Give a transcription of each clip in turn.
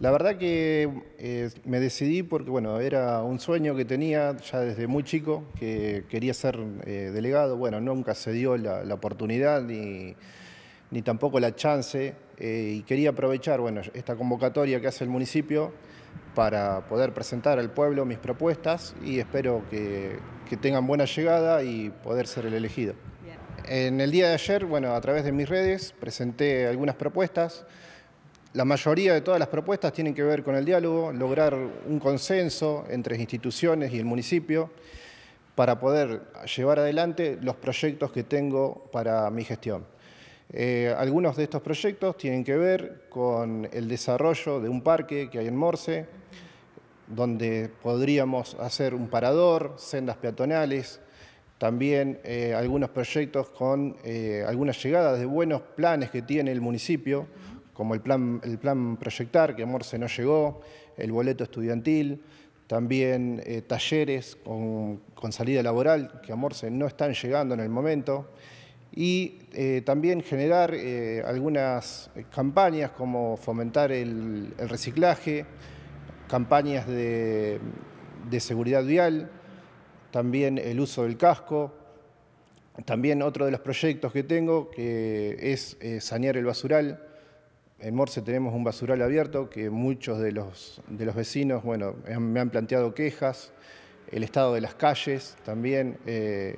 La verdad que eh, me decidí porque, bueno, era un sueño que tenía ya desde muy chico, que quería ser eh, delegado. Bueno, nunca se dio la, oportunidad ni, tampoco la chance eh, y quería aprovechar, bueno, esta convocatoria que hace el municipio para poder presentar al pueblo mis propuestas y espero que, que tengan buena llegada y poder ser el elegido. En el día de ayer, bueno, a través de mis redes presenté algunas propuestas. La mayoría de todas las propuestas tienen que ver con el diálogo, lograr un consenso entre instituciones y el municipio para poder llevar adelante los proyectos que tengo para mi gestión. Eh, algunos de estos proyectos tienen que ver con el desarrollo de un parque que hay en Morse, donde podríamos hacer un parador, sendas peatonales, también eh, algunos proyectos con eh, algunas llegadas de buenos planes que tiene el municipio como el plan, el plan Proyectar, que Morse no llegó, el boleto estudiantil, también eh, talleres con, salida laboral, que a Morse no están llegando en el momento, y eh, también generar eh, algunas campañas como fomentar el, reciclaje, campañas de, de, seguridad vial, también el uso del casco, también otro de los proyectos que tengo que es sanear el basural, en Morse tenemos un basural abierto que muchos de los, vecinos bueno, me han planteado quejas, el estado de las calles también. Eh,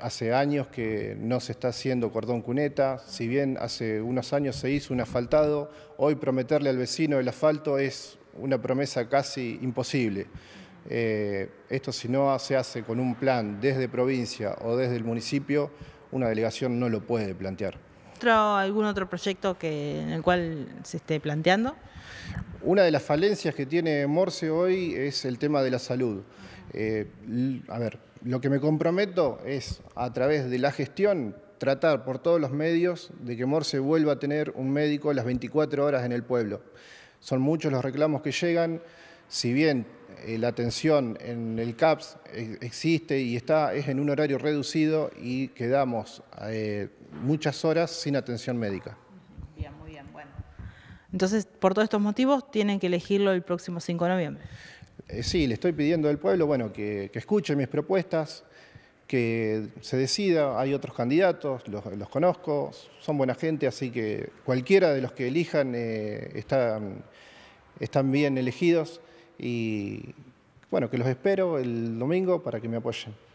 hace años que no se está haciendo cordón cuneta, si bien hace unos años se hizo un asfaltado, hoy prometerle al vecino el asfalto es una promesa casi imposible. Eh, esto si no se hace con un plan desde provincia o desde el municipio, una delegación no lo puede plantear otro, algún otro proyecto que, en el cual se esté planteando? Una de las falencias que tiene Morse hoy es el tema de la salud. Eh, a ver, lo que me comprometo es, a través de la gestión, tratar por todos los medios de que Morse vuelva a tener un médico las 24 horas en el pueblo. Son muchos los reclamos que llegan si bien eh, la atención en el CAPS eh, existe y está, es en un horario reducido y quedamos eh, muchas horas sin atención médica. Bien, muy bien, bueno. Entonces, por todos estos motivos, tienen que elegirlo el próximo 5 de noviembre. sí, le estoy pidiendo al pueblo, bueno, que, escuche mis propuestas, que se decida, hay otros candidatos, los, conozco, son buena gente, así que cualquiera de los que elijan están bien elegidos. Y bueno, que los espero el domingo para que me apoyen.